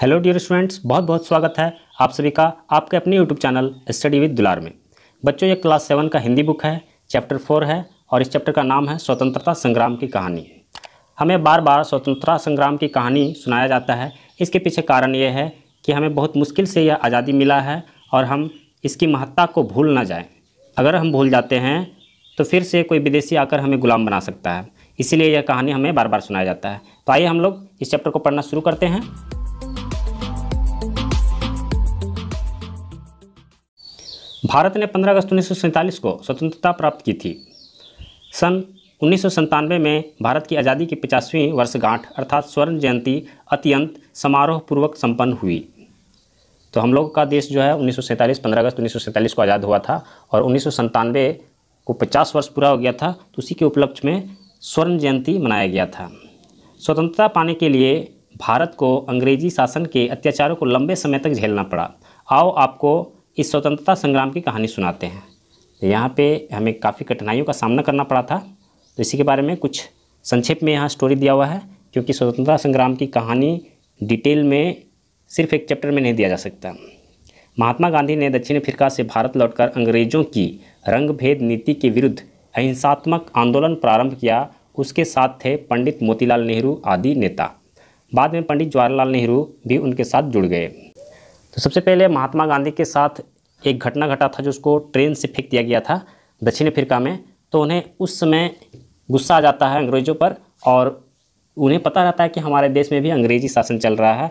hello dear students बहुत बहुत स्वागत है आप सभी का आपके अपने यूट्यूब चैनल स्टडी विद दुलार में बच्चों ये क्लास सेवन का हिंदी बुक है चैप्टर फोर है और इस चैप्टर का नाम है स्वतंत्रता संग्राम की कहानी हमें बार बार स्वतंत्रता संग्राम की कहानी सुनाया जाता है इसके पीछे कारण ये है कि हमें बहुत मुश्किल से यह आज़ादी मिला है और हम इसकी महत्ता को भूल ना जाएँ अगर हम भूल जाते हैं तो फिर से कोई विदेशी आकर हमें गुलाम बना सकता है इसीलिए यह कहानी हमें बार बार सुनाया जाता है तो आइए हम लोग इस चैप्टर को पढ़ना शुरू करते हैं भारत ने 15 अगस्त उन्नीस को स्वतंत्रता प्राप्त की थी सन उन्नीस में भारत की आज़ादी की पचासवीं वर्षगांठ अर्थात स्वर्ण जयंती अत्यंत समारोह पूर्वक संपन्न हुई तो हम लोग का देश जो है उन्नीस 15 अगस्त उन्नीस को आज़ाद हुआ था और उन्नीस को 50 वर्ष पूरा हो गया था तो उसी के उपलक्ष्य में स्वर्ण जयंती मनाया गया था स्वतंत्रता पाने के लिए भारत को अंग्रेजी शासन के अत्याचारों को लंबे समय तक झेलना पड़ा आओ आपको इस स्वतंत्रता संग्राम की कहानी सुनाते हैं तो यहाँ पे हमें काफ़ी कठिनाइयों का सामना करना पड़ा था तो इसी के बारे में कुछ संक्षेप में यहाँ स्टोरी दिया हुआ है क्योंकि स्वतंत्रता संग्राम की कहानी डिटेल में सिर्फ एक चैप्टर में नहीं दिया जा सकता महात्मा गांधी ने दक्षिण अफ्रीका से भारत लौटकर अंग्रेज़ों की रंग भेद नीति के विरुद्ध अहिंसात्मक आंदोलन प्रारंभ किया उसके साथ थे पंडित मोतीलाल नेहरू आदि नेता बाद में पंडित जवाहरलाल नेहरू भी उनके साथ जुड़ गए तो सबसे पहले महात्मा गांधी के साथ एक घटना घटा था जो उसको ट्रेन से फेंक दिया गया था दक्षिण अफ्रीका में तो उन्हें उस समय गुस्सा आ जाता है अंग्रेज़ों पर और उन्हें पता रहता है कि हमारे देश में भी अंग्रेज़ी शासन चल रहा है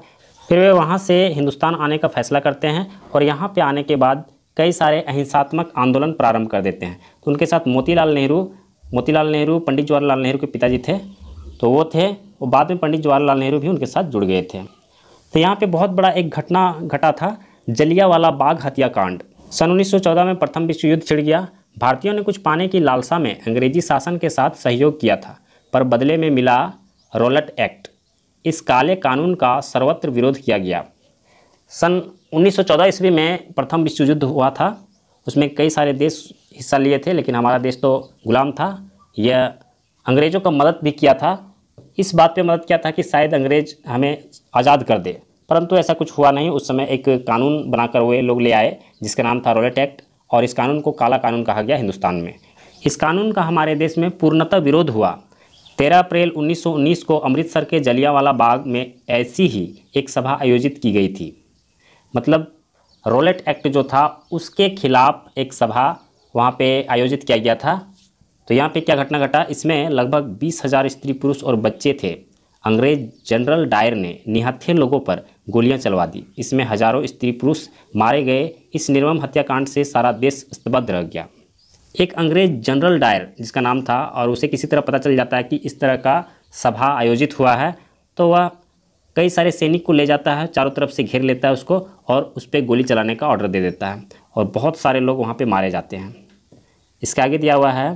फिर वे वहाँ से हिंदुस्तान आने का फैसला करते हैं और यहाँ पर आने के बाद कई सारे अहिंसात्मक आंदोलन प्रारंभ कर देते हैं तो उनके साथ मोतीलाल नेहरू मोतीलाल नेहरू पंडित जवाहरलाल नेहरू के पिताजी थे तो वो थे और बाद में पंडित जवाहरलाल नेहरू भी उनके साथ जुड़ गए थे तो यहाँ पे बहुत बड़ा एक घटना घटा था जलियावाला बाग हत्याकांड सन 1914 में प्रथम विश्व युद्ध छिड़ गया भारतीयों ने कुछ पाने की लालसा में अंग्रेजी शासन के साथ सहयोग किया था पर बदले में मिला रोलट एक्ट इस काले कानून का सर्वत्र विरोध किया गया सन 1914 ईस्वी में प्रथम विश्व युद्ध हुआ था उसमें कई सारे देश हिस्सा लिए थे लेकिन हमारा देश तो गुलाम था यह अंग्रेज़ों का मदद भी किया था इस बात पे मदद किया था कि शायद अंग्रेज़ हमें आज़ाद कर दे परंतु ऐसा कुछ हुआ नहीं उस समय एक कानून बनाकर वे लोग ले आए जिसका नाम था रोलेट एक्ट और इस कानून को काला कानून कहा गया हिंदुस्तान में इस कानून का हमारे देश में पूर्णतः विरोध हुआ 13 अप्रैल 1919 को अमृतसर के जलियावाला बाग में ऐसी ही एक सभा आयोजित की गई थी मतलब रोलेट एक्ट जो था उसके खिलाफ एक सभा वहाँ पर आयोजित किया गया था तो यहाँ पर क्या घटना घटा इसमें लगभग बीस हज़ार स्त्री पुरुष और बच्चे थे अंग्रेज जनरल डायर ने निहत्थे लोगों पर गोलियां चलवा दी इसमें हजारों स्त्री पुरुष मारे गए इस निर्मम हत्याकांड से सारा देश स्तब्ध रह गया एक अंग्रेज जनरल डायर जिसका नाम था और उसे किसी तरह पता चल जाता है कि इस तरह का सभा आयोजित हुआ है तो वह कई सारे सैनिक को ले जाता है चारों तरफ से घेर लेता है उसको और उस पर गोली चलाने का ऑर्डर दे देता है और बहुत सारे लोग वहाँ पर मारे जाते हैं इसके आगे दिया हुआ है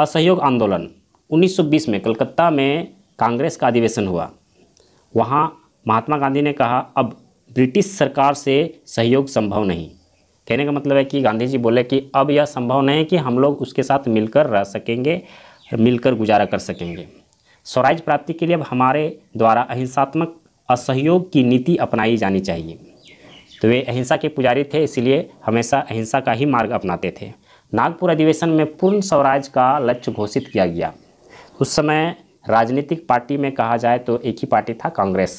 असहयोग आंदोलन 1920 में कलकत्ता में कांग्रेस का अधिवेशन हुआ वहाँ महात्मा गांधी ने कहा अब ब्रिटिश सरकार से सहयोग संभव नहीं कहने का मतलब है कि गांधी जी बोले कि अब यह संभव नहीं है कि हम लोग उसके साथ मिलकर रह सकेंगे मिलकर गुजारा कर सकेंगे स्वराज प्राप्ति के लिए अब हमारे द्वारा अहिंसात्मक असहयोग की नीति अपनाई जानी चाहिए तो वे अहिंसा के पुजारी थे इसलिए हमेशा अहिंसा का ही मार्ग अपनाते थे नागपुर अधिवेशन में पूर्ण स्वराज का लक्ष्य घोषित किया गया उस समय राजनीतिक पार्टी में कहा जाए तो एक ही पार्टी था कांग्रेस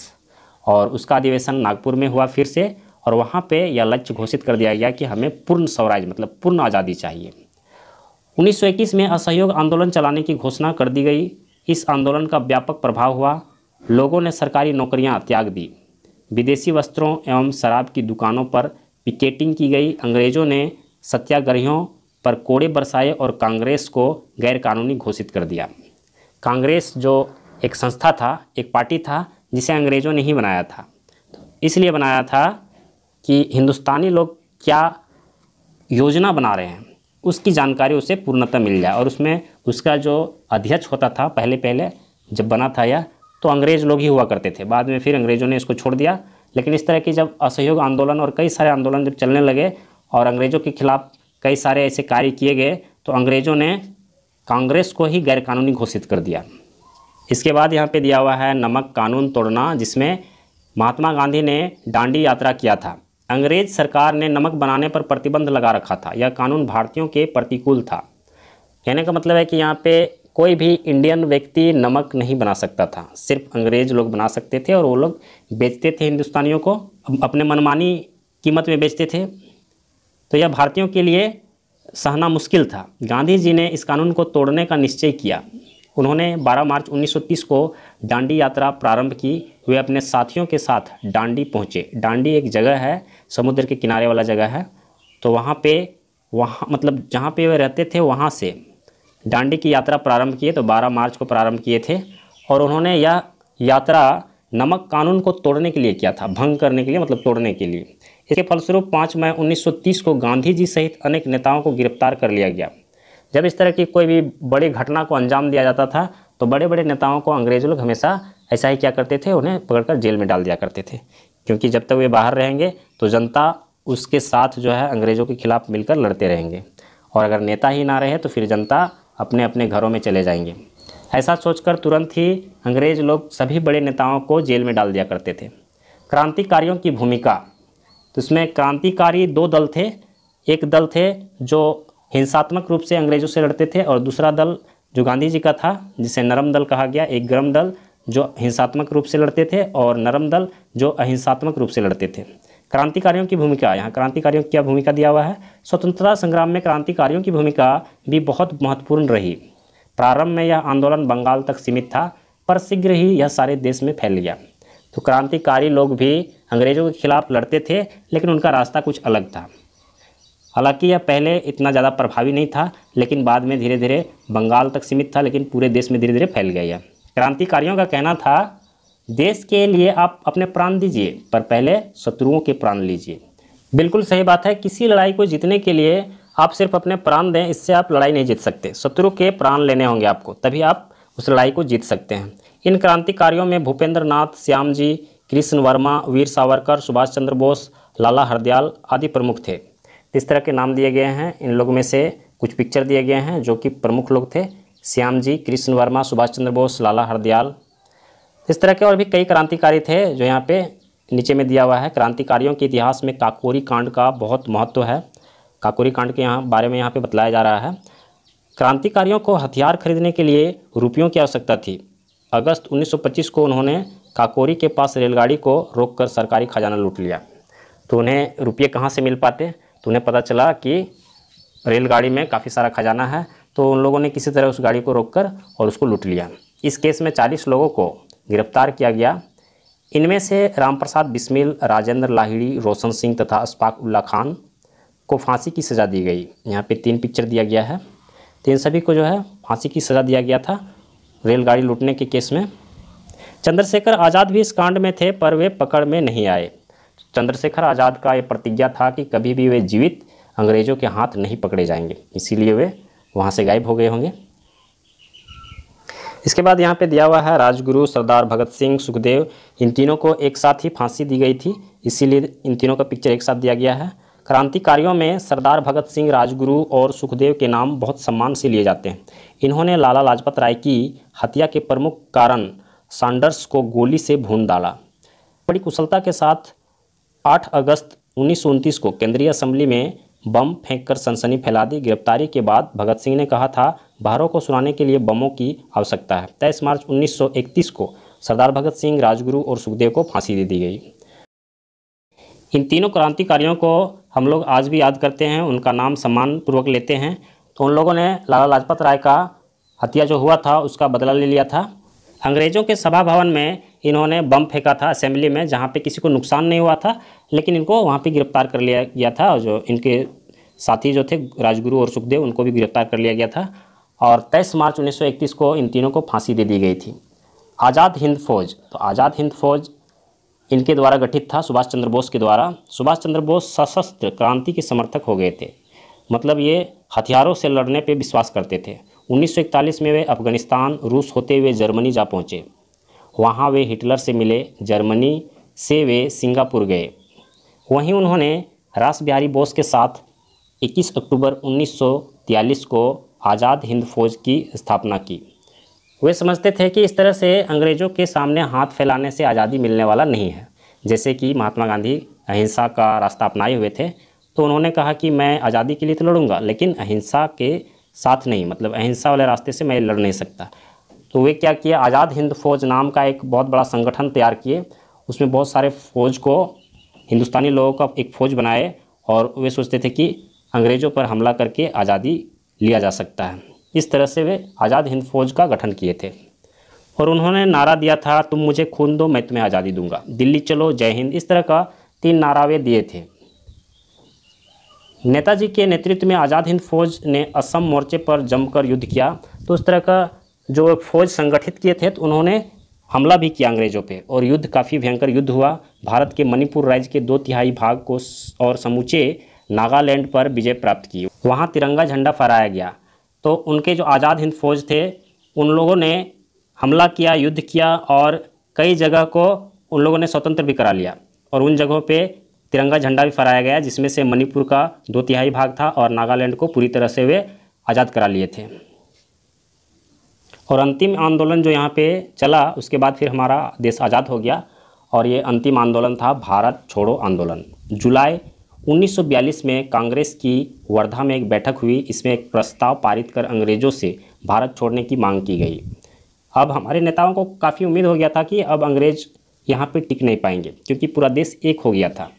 और उसका अधिवेशन नागपुर में हुआ फिर से और वहाँ पे यह लक्ष्य घोषित कर दिया गया कि हमें पूर्ण स्वराज मतलब पूर्ण आज़ादी चाहिए 1921 में असहयोग आंदोलन चलाने की घोषणा कर दी गई इस आंदोलन का व्यापक प्रभाव हुआ लोगों ने सरकारी नौकरियां त्याग दी विदेशी वस्त्रों एवं शराब की दुकानों पर पिकेटिंग की गई अंग्रेज़ों ने सत्याग्रहियों पर कोड़े बरसाए और कांग्रेस को गैरकानूनी घोषित कर दिया कांग्रेस जो एक संस्था था एक पार्टी था जिसे अंग्रेज़ों ने ही बनाया था तो इसलिए बनाया था कि हिंदुस्तानी लोग क्या योजना बना रहे हैं उसकी जानकारी उसे पूर्णतः मिल जाए और उसमें उसका जो अध्यक्ष होता था पहले पहले जब बना था यह तो अंग्रेज़ लोग ही हुआ करते थे बाद में फिर अंग्रेज़ों ने इसको छोड़ दिया लेकिन इस तरह की जब असहयोग आंदोलन और कई सारे आंदोलन जब चलने लगे और अंग्रेज़ों के खिलाफ कई सारे ऐसे कार्य किए गए तो अंग्रेज़ों ने कांग्रेस को ही गैरकानूनी घोषित कर दिया इसके बाद यहाँ पे दिया हुआ है नमक कानून तोड़ना जिसमें महात्मा गांधी ने डांडी यात्रा किया था अंग्रेज सरकार ने नमक बनाने पर प्रतिबंध लगा रखा था यह कानून भारतीयों के प्रतिकूल था कहने का मतलब है कि यहाँ पे कोई भी इंडियन व्यक्ति नमक नहीं बना सकता था सिर्फ अंग्रेज लोग बना सकते थे और वो लोग बेचते थे हिंदुस्तानियों को अपने मनमानी कीमत में बेचते थे तो यह भारतीयों के लिए सहना मुश्किल था गांधी जी ने इस कानून को तोड़ने का निश्चय किया उन्होंने 12 मार्च 1930 को डांडी यात्रा प्रारंभ की वे अपने साथियों के साथ डांडी पहुँचे डांडी एक जगह है समुद्र के किनारे वाला जगह है तो वहाँ पे वहाँ मतलब जहाँ पे वे रहते थे वहाँ से डांडी की यात्रा प्रारंभ किए तो 12 मार्च को प्रारंभ किए थे और उन्होंने यह यात्रा नमक कानून को तोड़ने के लिए किया था भंग करने के लिए मतलब तोड़ने के लिए इसके फलस्वरूप पाँच मई उन्नीस को गांधी जी सहित अनेक नेताओं को गिरफ्तार कर लिया गया जब इस तरह की कोई भी बड़ी घटना को अंजाम दिया जाता था तो बड़े बड़े नेताओं को अंग्रेज लोग हमेशा ऐसा ही क्या करते थे उन्हें पकड़कर जेल में डाल दिया करते थे क्योंकि जब तक वे बाहर रहेंगे तो जनता उसके साथ जो है अंग्रेज़ों के खिलाफ़ मिलकर लड़ते रहेंगे और अगर नेता ही ना रहे तो फिर जनता अपने अपने घरों में चले जाएंगे ऐसा सोचकर तुरंत ही अंग्रेज लोग सभी बड़े नेताओं को जेल में डाल दिया करते थे क्रांतिकारियों की भूमिका तो इसमें क्रांतिकारी दो दल थे एक दल थे जो हिंसात्मक रूप से अंग्रेजों से लड़ते थे और दूसरा दल जो गांधी जी का था जिसे नरम दल कहा गया एक गर्म दल जो हिंसात्मक रूप से लड़ते थे और नरम दल जो अहिंसात्मक रूप से लड़ते थे क्रांतिकारियों की भूमिका यहाँ क्रांतिकारियों की क्या भूमिका दिया हुआ है स्वतंत्रता संग्राम में क्रांतिकारियों की भूमिका भी बहुत महत्वपूर्ण रही प्रारंभ में यह आंदोलन बंगाल तक सीमित था पर शीघ्र ही यह सारे देश में फैल गया तो क्रांतिकारी लोग भी अंग्रेज़ों के खिलाफ लड़ते थे लेकिन उनका रास्ता कुछ अलग था हालांकि यह पहले इतना ज़्यादा प्रभावी नहीं था लेकिन बाद में धीरे धीरे बंगाल तक सीमित था लेकिन पूरे देश में धीरे धीरे फैल गया यह क्रांतिकारियों का कहना था देश के लिए आप अपने प्राण दीजिए पर पहले शत्रुओं के प्राण लीजिए बिल्कुल सही बात है किसी लड़ाई को जीतने के लिए आप सिर्फ अपने प्राण दें इससे आप लड़ाई नहीं जीत सकते शत्रु के प्राण लेने होंगे आपको तभी आप उस लड़ाई को जीत सकते हैं इन क्रांतिकारियों में भूपेंद्र नाथ श्याम जी कृष्ण वर्मा वीर सावरकर सुभाष चंद्र बोस लाला हरदयाल आदि प्रमुख थे इस तरह के नाम दिए गए हैं इन लोगों में से कुछ पिक्चर दिए गए हैं जो कि प्रमुख लोग थे श्याम जी कृष्ण वर्मा सुभाष चंद्र बोस लाला हरदयाल इस तरह के और भी कई क्रांतिकारी थे जो यहाँ पे नीचे में दिया हुआ है क्रांतिकारियों के इतिहास में काकोरी कांड का बहुत महत्व है काकोरी कांड के यहाँ बारे में यहाँ पे बतलाया जा रहा है क्रांतिकारियों को हथियार खरीदने के लिए रुपयों की आवश्यकता थी अगस्त 1925 को उन्होंने काकोरी के पास रेलगाड़ी को रोककर सरकारी खजाना लूट लिया तो उन्हें रुपये कहाँ से मिल पाते तो उन्हें पता चला कि रेलगाड़ी में काफ़ी सारा खजाना है तो उन लोगों ने किसी तरह उस गाड़ी को रोककर और उसको लूट लिया इस केस में 40 लोगों को गिरफ्तार किया गया इनमें से रामप्रसाद बिस्मिल राजेंद्र लाहिड़ी रोशन सिंह तथा अशफाक उल्ला खान को फांसी की सज़ा दी गई यहाँ पे तीन पिक्चर दिया गया है तीन तो सभी को जो है फांसी की सज़ा दिया गया था रेलगाड़ी लूटने के केस में चंद्रशेखर आज़ाद भी इस कांड में थे पर वे पकड़ में नहीं आए चंद्रशेखर आज़ाद का ये प्रतिज्ञा था कि कभी भी वे जीवित अंग्रेज़ों के हाथ नहीं पकड़े जाएंगे इसीलिए वे वहाँ से गायब हो गए होंगे इसके बाद यहाँ पे दिया हुआ है राजगुरु सरदार भगत सिंह सुखदेव इन तीनों को एक साथ ही फांसी दी गई थी इसीलिए इन तीनों का पिक्चर एक साथ दिया गया है क्रांतिकारियों में सरदार भगत सिंह राजगुरु और सुखदेव के नाम बहुत सम्मान से लिए जाते हैं इन्होंने लाला लाजपत राय की हत्या के प्रमुख कारण सांडर्स को गोली से भून डाला बड़ी कुशलता के साथ 8 अगस्त उन्नीस को केंद्रीय असम्बली में बम फेंककर सनसनी फैला दी गिरफ्तारी के बाद भगत सिंह ने कहा था बाहरों को सुनाने के लिए बमों की आवश्यकता है तेईस मार्च 1931 को सरदार भगत सिंह राजगुरु और सुखदेव को फांसी दे दी गई इन तीनों क्रांतिकारियों को हम लोग आज भी याद करते हैं उनका नाम सम्मान पूर्वक लेते हैं तो उन लोगों ने लाला लाजपत राय का हत्या जो हुआ था उसका बदला ले लिया था अंग्रेज़ों के सभा भवन में इन्होंने बम फेंका था असेंबली में जहाँ पर किसी को नुकसान नहीं हुआ था लेकिन इनको वहाँ पर गिरफ्तार कर लिया गया था और जो इनके साथी जो थे राजगुरु और सुखदेव उनको भी गिरफ्तार कर लिया गया था और तेईस मार्च 1931 को इन तीनों को फांसी दे दी गई थी आज़ाद हिंद फौज तो आज़ाद हिंद फौज इनके द्वारा गठित था सुभाष चंद्र बोस के द्वारा सुभाष चंद्र बोस सशस्त्र क्रांति के समर्थक हो गए थे मतलब ये हथियारों से लड़ने पर विश्वास करते थे 1941 में वे अफगानिस्तान रूस होते हुए जर्मनी जा पहुँचे वहाँ वे हिटलर से मिले जर्मनी से वे सिंगापुर गए वहीं उन्होंने रास बिहारी बोस के साथ 21 अक्टूबर 1943 को आज़ाद हिंद फौज की स्थापना की वे समझते थे कि इस तरह से अंग्रेज़ों के सामने हाथ फैलाने से आज़ादी मिलने वाला नहीं है जैसे कि महात्मा गांधी अहिंसा का रास्ता अपनाए हुए थे तो उन्होंने कहा कि मैं आज़ादी के लिए तो लड़ूंगा लेकिन अहिंसा के साथ नहीं मतलब अहिंसा वाले रास्ते से मैं लड़ नहीं सकता तो वे क्या किया आज़ाद हिंद फौज नाम का एक बहुत बड़ा संगठन तैयार किए उसमें बहुत सारे फौज को हिंदुस्तानी लोगों का एक फौज बनाए और वे सोचते थे कि अंग्रेज़ों पर हमला करके आज़ादी लिया जा सकता है इस तरह से वे आज़ाद हिंद फौज का गठन किए थे और उन्होंने नारा दिया था तुम मुझे खून दो मैं तुम्हें आज़ादी दूंगा दिल्ली चलो जय हिंद इस तरह का तीन नारा वे दिए थे नेताजी के नेतृत्व में आज़ाद हिंद फौज ने असम मोर्चे पर जमकर युद्ध किया तो उस तरह का जो फौज संगठित किए थे तो उन्होंने हमला भी किया अंग्रेज़ों पे और युद्ध काफ़ी भयंकर युद्ध हुआ भारत के मणिपुर राज्य के दो तिहाई भाग को और समूचे नागालैंड पर विजय प्राप्त की वहाँ तिरंगा झंडा फहराया गया तो उनके जो आज़ाद हिंद फौज थे उन लोगों ने हमला किया युद्ध किया और कई जगह को उन लोगों ने स्वतंत्र भी करा लिया और उन जगहों पर तिरंगा झंडा भी फहराया गया जिसमें से मणिपुर का दो तिहाई भाग था और नागालैंड को पूरी तरह से वे आज़ाद करा लिए थे और अंतिम आंदोलन जो यहाँ पे चला उसके बाद फिर हमारा देश आज़ाद हो गया और ये अंतिम आंदोलन था भारत छोड़ो आंदोलन जुलाई 1942 में कांग्रेस की वर्धा में एक बैठक हुई इसमें एक प्रस्ताव पारित कर अंग्रेज़ों से भारत छोड़ने की मांग की गई अब हमारे नेताओं को काफ़ी उम्मीद हो गया था कि अब अंग्रेज़ यहाँ पर टिक नहीं पाएंगे क्योंकि पूरा देश एक हो गया था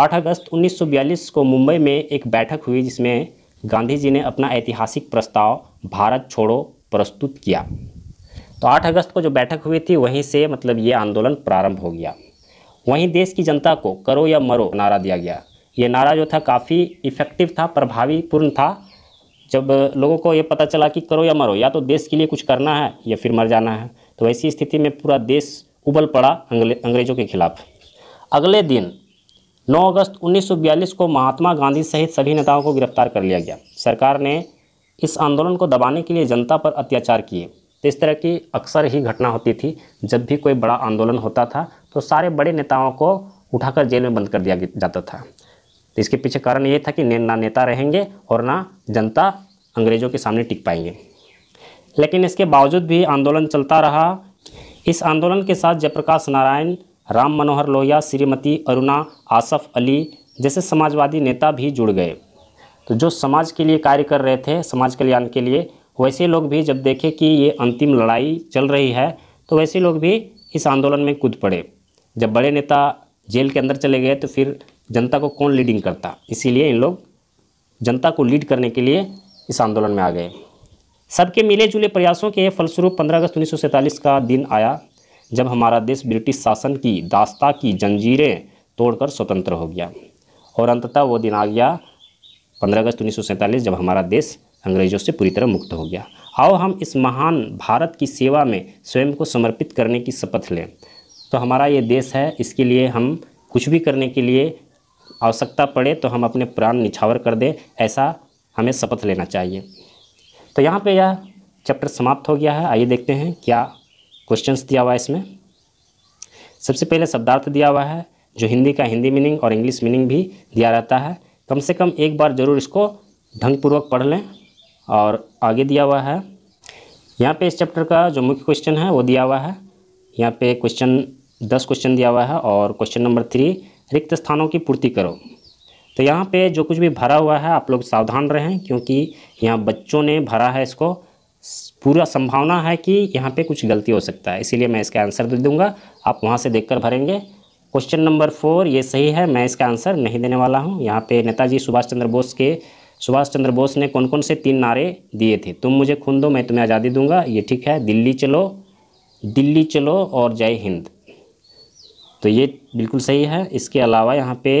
8 अगस्त 1942 को मुंबई में एक बैठक हुई जिसमें गांधी जी ने अपना ऐतिहासिक प्रस्ताव भारत छोड़ो प्रस्तुत किया तो 8 अगस्त को जो बैठक हुई थी वहीं से मतलब ये आंदोलन प्रारंभ हो गया वहीं देश की जनता को करो या मरो नारा दिया गया ये नारा जो था काफ़ी इफ़ेक्टिव था प्रभावीपूर्ण था जब लोगों को ये पता चला कि करो या मरो या तो देश के लिए कुछ करना है या फिर मर जाना है तो ऐसी स्थिति में पूरा देश उबल पड़ा अंग्रेज़ों के खिलाफ अगले दिन 9 अगस्त 1942 को महात्मा गांधी सहित सभी नेताओं को गिरफ्तार कर लिया गया सरकार ने इस आंदोलन को दबाने के लिए जनता पर अत्याचार किए तो इस तरह की अक्सर ही घटना होती थी जब भी कोई बड़ा आंदोलन होता था तो सारे बड़े नेताओं को उठाकर जेल में बंद कर दिया जाता था तो इसके पीछे कारण ये था कि ने, ना नेता रहेंगे और ना जनता अंग्रेज़ों के सामने टिक पाएंगे लेकिन इसके बावजूद भी आंदोलन चलता रहा इस आंदोलन के साथ जयप्रकाश नारायण राम मनोहर लोहिया श्रीमती अरुणा आसफ अली जैसे समाजवादी नेता भी जुड़ गए तो जो समाज के लिए कार्य कर रहे थे समाज कल्याण के लिए वैसे लोग भी जब देखे कि ये अंतिम लड़ाई चल रही है तो वैसे लोग भी इस आंदोलन में कूद पड़े जब बड़े नेता जेल के अंदर चले गए तो फिर जनता को कौन लीडिंग करता इसीलिए इन लोग जनता को लीड करने के लिए इस आंदोलन में आ गए सबके मिले जुले प्रयासों के फलस्वरूप 15 अगस्त उन्नीस का दिन आया जब हमारा देश ब्रिटिश शासन की दास्ता की जंजीरें तोड़कर स्वतंत्र हो गया और अंततः वो दिन आ गया पंद्रह अगस्त उन्नीस जब हमारा देश अंग्रेज़ों से पूरी तरह मुक्त हो गया आओ हम इस महान भारत की सेवा में स्वयं को समर्पित करने की शपथ लें तो हमारा ये देश है इसके लिए हम कुछ भी करने के लिए आवश्यकता पड़े तो हम अपने प्राण निछावर कर दें ऐसा हमें शपथ लेना चाहिए तो यहाँ पे यह चैप्टर समाप्त हो गया है आइए देखते हैं क्या क्वेश्चंस दिया हुआ है इसमें सबसे पहले शब्दार्थ दिया हुआ है जो हिंदी का हिंदी मीनिंग और इंग्लिश मीनिंग भी दिया रहता है कम से कम एक बार ज़रूर इसको ढंगपूर्वक पढ़ लें और आगे दिया हुआ है यहाँ पे इस चैप्टर का जो मुख्य क्वेश्चन है वो दिया हुआ है यहाँ पे क्वेश्चन दस क्वेश्चन दिया हुआ है और क्वेश्चन नंबर थ्री रिक्त स्थानों की पूर्ति करो तो यहाँ पे जो कुछ भी भरा हुआ है आप लोग सावधान रहें क्योंकि यहाँ बच्चों ने भरा है इसको पूरा संभावना है कि यहाँ पे कुछ गलती हो सकता है इसीलिए मैं इसका आंसर दे दूँगा आप वहाँ से देख भरेंगे क्वेश्चन नंबर फोर ये सही है मैं इसका आंसर नहीं देने वाला हूँ यहाँ पे नेताजी सुभाष चंद्र बोस के सुभाष चंद्र बोस ने कौन कौन से तीन नारे दिए थे तुम मुझे खून दो मैं तुम्हें आज़ादी दूंगा ये ठीक है दिल्ली चलो दिल्ली चलो और जय हिंद तो ये बिल्कुल सही है इसके अलावा यहाँ पे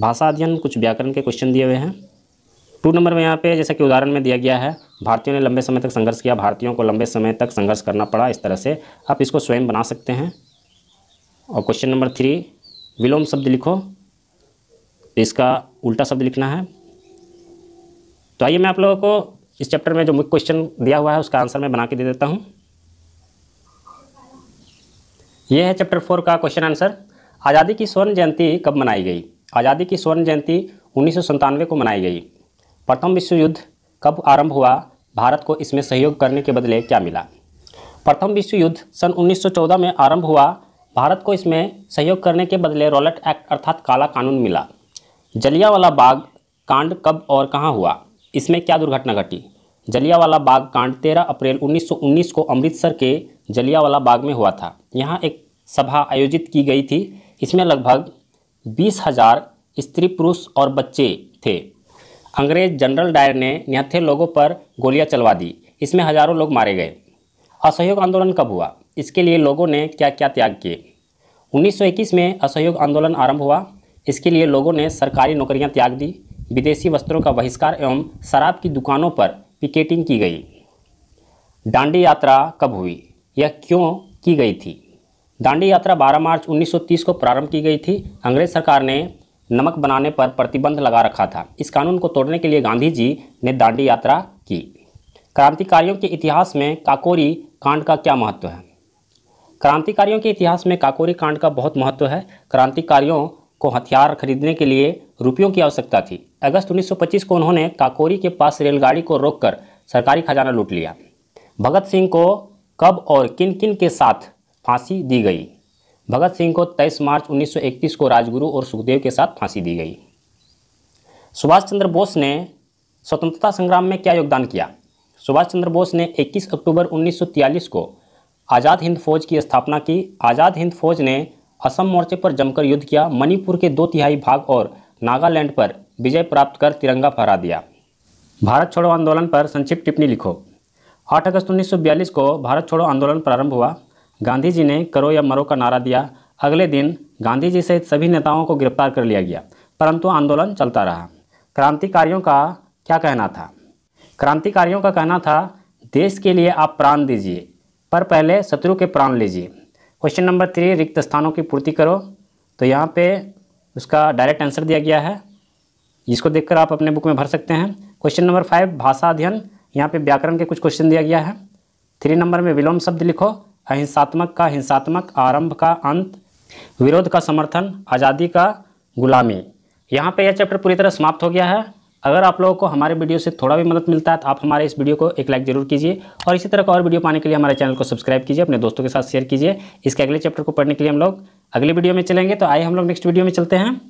भाषा अध्ययन कुछ व्याकरण के क्वेश्चन दिए हुए हैं टू नंबर में यहाँ पे जैसा कि उदाहरण में दिया गया है भारतीयों ने लंबे समय तक संघर्ष किया भारतीयों को लंबे समय तक संघर्ष करना पड़ा इस तरह से आप इसको स्वयं बना सकते हैं और क्वेश्चन नंबर थ्री विलोम शब्द लिखो तो इसका उल्टा शब्द लिखना है तो आइए मैं आप लोगों को इस चैप्टर में जो मुख्य क्वेश्चन दिया हुआ है उसका आंसर मैं बना के दे देता हूँ यह है चैप्टर फोर का क्वेश्चन आंसर आज़ादी की स्वर्ण जयंती कब मनाई गई आज़ादी की स्वर्ण जयंती उन्नीस को मनाई गई प्रथम विश्व युद्ध कब आरंभ हुआ भारत को इसमें सहयोग करने के बदले क्या मिला प्रथम विश्व युद्ध सन 1914 में आरंभ हुआ भारत को इसमें सहयोग करने के बदले रॉलेट एक्ट अर्थात काला कानून मिला जलियावाला बाग कांड कब और कहाँ हुआ इसमें क्या दुर्घटना घटी जलियावाला बाग कांड 13 अप्रैल 1919 को अमृतसर के जलियावाला बाग में हुआ था यहाँ एक सभा आयोजित की गई थी इसमें लगभग बीस हज़ार स्त्री पुरुष और बच्चे थे अंग्रेज जनरल डायर ने निहत्थे लोगों पर गोलियां चलवा दी इसमें हज़ारों लोग मारे गए असहयोग आंदोलन कब हुआ इसके लिए लोगों ने क्या क्या त्याग किए 1921 में असहयोग आंदोलन आरंभ हुआ इसके लिए लोगों ने सरकारी नौकरियां त्याग दी विदेशी वस्त्रों का बहिष्कार एवं शराब की दुकानों पर पिकेटिंग की गई दांडी यात्रा कब हुई यह क्यों की गई थी दांडी यात्रा 12 मार्च 1930 को प्रारंभ की गई थी अंग्रेज सरकार ने नमक बनाने पर प्रतिबंध लगा रखा था इस कानून को तोड़ने के लिए गांधी जी ने दांडी यात्रा की क्रांतिकारियों के इतिहास में काकोरी कांड का क्या महत्व है क्रांतिकारियों के इतिहास में काकोरी कांड का बहुत महत्व है क्रांतिकारियों को हथियार खरीदने के लिए रुपयों की आवश्यकता थी अगस्त 1925 को उन्होंने काकोरी के पास रेलगाड़ी को रोककर सरकारी खजाना लूट लिया भगत सिंह को कब और किन किन के साथ फांसी दी गई भगत सिंह को 23 मार्च 1931 को राजगुरु और सुखदेव के साथ फांसी दी गई सुभाष चंद्र बोस ने स्वतंत्रता संग्राम में क्या योगदान किया सुभाष चंद्र बोस ने इक्कीस अक्टूबर उन्नीस को आज़ाद हिंद फौज की स्थापना की आज़ाद हिंद फौज ने असम मोर्चे पर जमकर युद्ध किया मणिपुर के दो तिहाई भाग और नागालैंड पर विजय प्राप्त कर तिरंगा फहरा दिया भारत छोड़ो आंदोलन पर संक्षिप्त टिप्पणी लिखो 8 अगस्त 1942 को भारत छोड़ो आंदोलन प्रारंभ हुआ गांधी जी ने करो या मरो का नारा दिया अगले दिन गांधी जी सहित सभी नेताओं को गिरफ्तार कर लिया गया परंतु आंदोलन चलता रहा क्रांतिकारियों का क्या कहना था क्रांतिकारियों का कहना था देश के लिए आप प्राण दीजिए पर पहले शत्रु के प्राण लीजिए क्वेश्चन नंबर थ्री रिक्त स्थानों की पूर्ति करो तो यहाँ पे उसका डायरेक्ट आंसर दिया गया है जिसको देखकर आप अपने बुक में भर सकते हैं क्वेश्चन नंबर फाइव भाषा अध्ययन यहाँ पे व्याकरण के कुछ क्वेश्चन दिया गया है थ्री नंबर में विलोम शब्द लिखो अहिंसात्मक का हिंसात्मक आरंभ का अंत विरोध का समर्थन आज़ादी का गुलामी यहाँ पर यह चैप्टर पूरी तरह समाप्त हो गया है अगर आप लोगों को हमारे वीडियो से थोड़ा भी मदद मिलता है तो आप हमारे इस वीडियो को एक लाइक जरूर कीजिए और इसी तरह का और वीडियो पाने के लिए हमारे चैनल को सब्सक्राइब कीजिए अपने दोस्तों के साथ शेयर कीजिए इसके अगले चैप्टर को पढ़ने के लिए हम लोग अगले वीडियो में चलेंगे तो आइए हम लोग नेक्स्ट वीडियो में चलते हैं